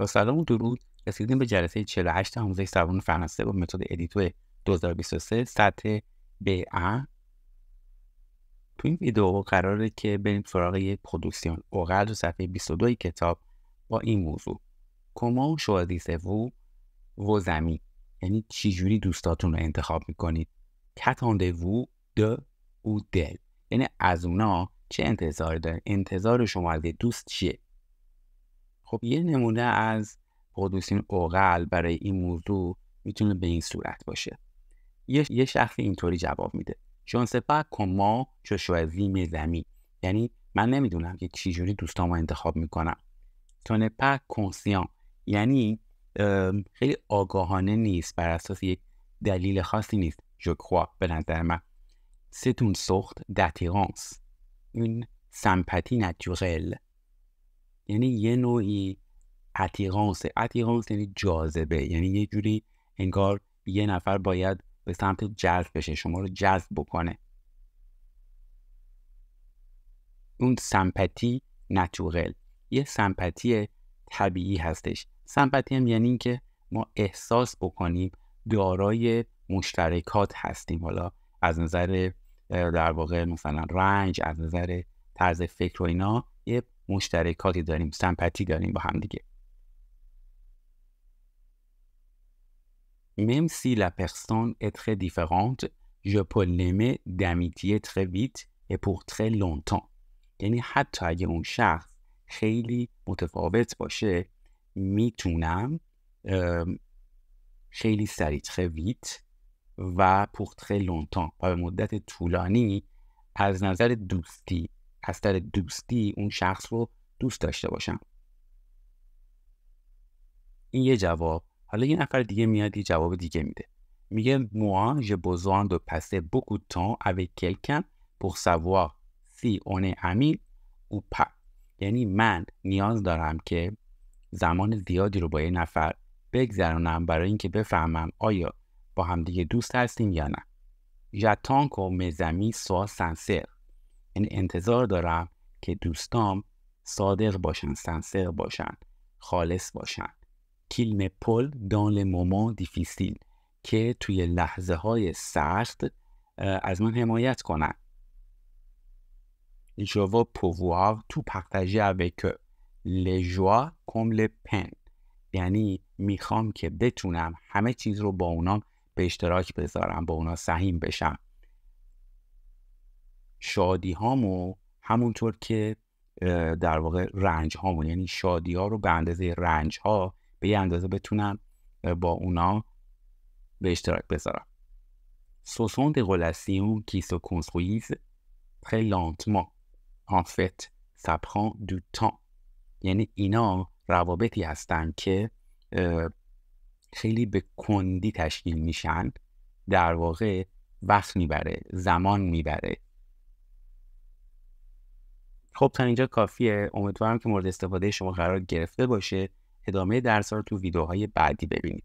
با سلام و درود رسیدیم به جلسه 48 آموزش زبان فرانسه با متد ادیتو 2023 سطح ب تو این ویدیو قراره که بریم سراغ یک پرودکسیون و صفحه 22 کتاب با این موضوع کما شوازیسه و و زمین یعنی چجوری دوستاتون رو انتخاب میکنید کتانده وو د او دل یعنی از اونا چه انتظاری دارین انتظار شما از دوست چیه خب یه نمونه از قدوسین اوغل برای این موضوع میتونه به این صورت باشه یه, شخصی اینطوری جواب میده چون سپا کما چو زمین یعنی من نمیدونم که چجوری رو انتخاب میکنم تونه پا کنسیان یعنی خیلی آگاهانه نیست بر اساس یک دلیل خاصی نیست جو به نظر من ستون سخت دتیرانس این سمپتی نتورل یعنی یه نوعی اتیرانس اتیرانس یعنی جاذبه یعنی یه جوری انگار یه نفر باید به سمت جذب بشه شما رو جذب بکنه اون سمپتی نتوغل یه سمپتی طبیعی هستش سمپتی هم یعنی اینکه ما احساس بکنیم دارای مشترکات هستیم حالا از نظر در واقع مثلا رنج از نظر طرز فکر و اینا یه مشترکاتی داریم سمپتی داریم با هم دیگه Même si la personne est دیفرانت différente, je peux l'aimer d'amitié très vite et pour très longtemps. یعنی حتی اگه اون شخص خیلی متفاوت باشه میتونم خیلی سریع خویت و پختخ لونتان و به مدت طولانی از نظر دوستی از در دوستی اون شخص رو دوست داشته باشم این یه جواب حالا یه نفر دیگه میاد یه جواب دیگه میده میگه موا je besoin de passer beaucoup de temps avec quelqu'un pour savoir یعنی من نیاز دارم که زمان زیادی رو با یه نفر بگذرانم برای اینکه بفهمم آیا با همدیگه دوست هستیم یا نه j'attends que mes amis soient یعنی انتظار دارم که دوستام صادق باشن سنسر باشن خالص باشن کلمه پل دان مومان دیفیسیل که توی لحظه های سخت از من حمایت کنن Je veux تو tout partager avec Les joies یعنی میخوام که بتونم همه چیز رو با اونا به اشتراک بذارم با اونا سهیم بشم شادی هامو همونطور که در واقع رنج هامون یعنی شادی ها رو به اندازه رنج ها به یه اندازه بتونم با اونا به اشتراک بذارم سوسون دی غلسیون دوتان یعنی اینا روابطی هستن که خیلی به کندی تشکیل میشن در واقع وقت میبره زمان میبره خب تا اینجا کافیه امیدوارم که مورد استفاده شما قرار گرفته باشه ادامه درس رو تو ویدیوهای بعدی ببینید